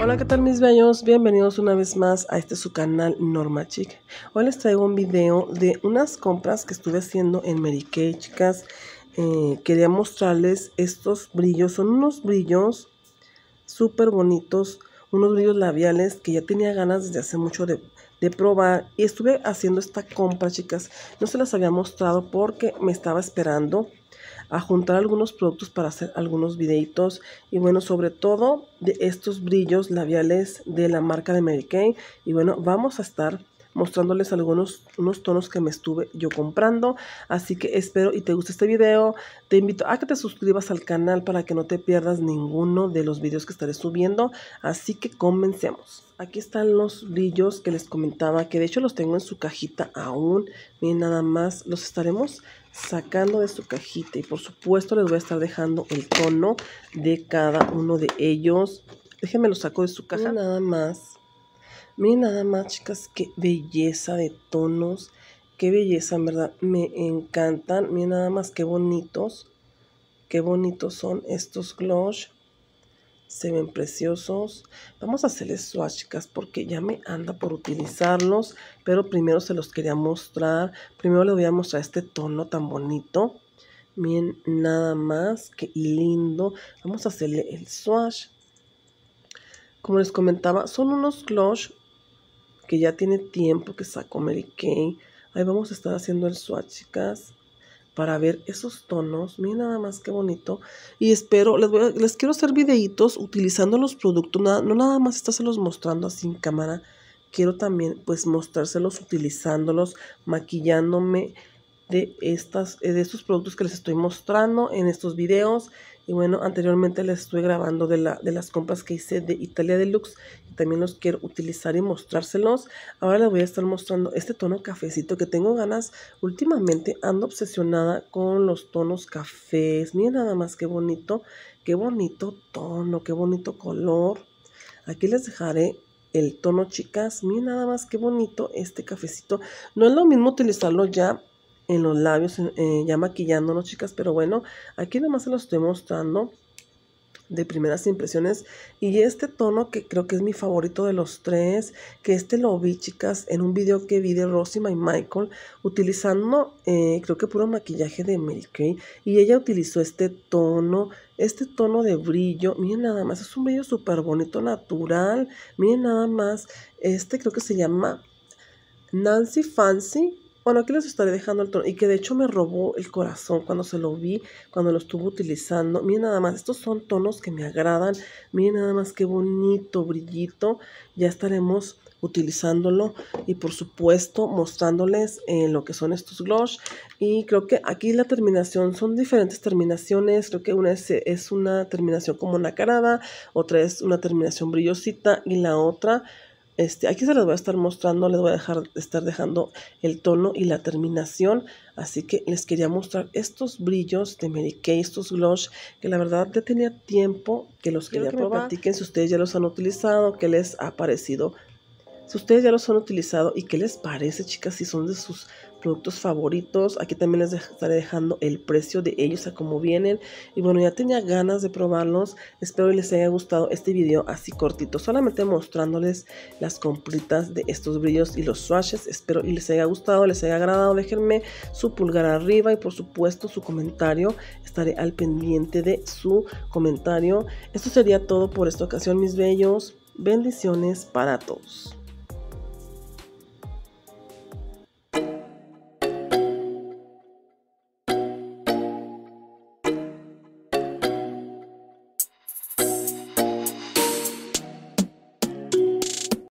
Hola, ¿qué tal mis bellos? Bienvenidos una vez más a este su canal Norma Chic. Hoy les traigo un video de unas compras que estuve haciendo en Mary Kay, chicas. Eh, quería mostrarles estos brillos. Son unos brillos súper bonitos, unos brillos labiales que ya tenía ganas desde hace mucho de, de probar. Y estuve haciendo esta compra, chicas. No se las había mostrado porque me estaba esperando a juntar algunos productos para hacer algunos videitos y bueno sobre todo de estos brillos labiales de la marca de Mary Kay y bueno vamos a estar mostrándoles algunos unos tonos que me estuve yo comprando. Así que espero y te guste este video. Te invito a que te suscribas al canal para que no te pierdas ninguno de los videos que estaré subiendo. Así que comencemos. Aquí están los brillos que les comentaba, que de hecho los tengo en su cajita aún. Miren, nada más los estaremos sacando de su cajita y por supuesto les voy a estar dejando el tono de cada uno de ellos. Déjenme los saco de su caja nada más Miren nada más, chicas, qué belleza de tonos. Qué belleza, en verdad. Me encantan. Miren nada más, qué bonitos. Qué bonitos son estos gloss. Se ven preciosos. Vamos a hacerles swatch, chicas, porque ya me anda por utilizarlos. Pero primero se los quería mostrar. Primero les voy a mostrar este tono tan bonito. Miren nada más, qué lindo. Vamos a hacerle el swatch. Como les comentaba, son unos gloss que ya tiene tiempo que sacó Mary Kay. Ahí vamos a estar haciendo el swatch, chicas, para ver esos tonos. Miren nada más qué bonito. Y espero, les, quiero hacer videitos utilizando los productos, no nada más los mostrando así en cámara. Quiero también pues mostrárselos utilizándolos, maquillándome, de, estas, eh, de estos productos que les estoy mostrando en estos videos. Y bueno, anteriormente les estoy grabando de, la, de las compras que hice de Italia Deluxe. también los quiero utilizar y mostrárselos. Ahora les voy a estar mostrando este tono cafecito que tengo ganas. Últimamente ando obsesionada con los tonos cafés. Miren nada más qué bonito, qué bonito tono, qué bonito color. Aquí les dejaré el tono, chicas. Miren nada más qué bonito este cafecito. No es lo mismo utilizarlo ya en los labios, eh, ya maquillándonos, chicas. Pero bueno, aquí nomás se los estoy mostrando de primeras impresiones y este tono que creo que es mi favorito de los tres que este lo vi chicas en un video que vi de Rosy y Michael utilizando eh, creo que puro maquillaje de Mary Kay y ella utilizó este tono este tono de brillo miren nada más es un brillo súper bonito natural miren nada más este creo que se llama Nancy Fancy bueno, aquí les estaré dejando el tono. Y que de hecho me robó el corazón cuando se lo vi, cuando lo estuve utilizando. Miren nada más, estos son tonos que me agradan. Miren nada más qué bonito brillito. Ya estaremos utilizándolo y por supuesto mostrándoles eh, lo que son estos gloss y creo que aquí la terminación son diferentes terminaciones creo que una es, es una terminación como nacarada otra es una terminación brillosita y la otra este, aquí se las voy a estar mostrando, les voy a dejar, estar dejando el tono y la terminación. Así que les quería mostrar estos brillos de Mary estos blush, que la verdad ya tenía tiempo que los quería que si ustedes ya los han utilizado, qué les ha parecido. Si ustedes ya los han utilizado y qué les parece, chicas, si son de sus productos favoritos. Aquí también les estaré dejando el precio de ellos a como vienen. Y bueno, ya tenía ganas de probarlos. Espero les haya gustado este video así cortito. Solamente mostrándoles las compritas de estos brillos y los swatches. Espero y les haya gustado, les haya agradado. Déjenme su pulgar arriba y por supuesto su comentario. Estaré al pendiente de su comentario. Esto sería todo por esta ocasión, mis bellos. Bendiciones para todos.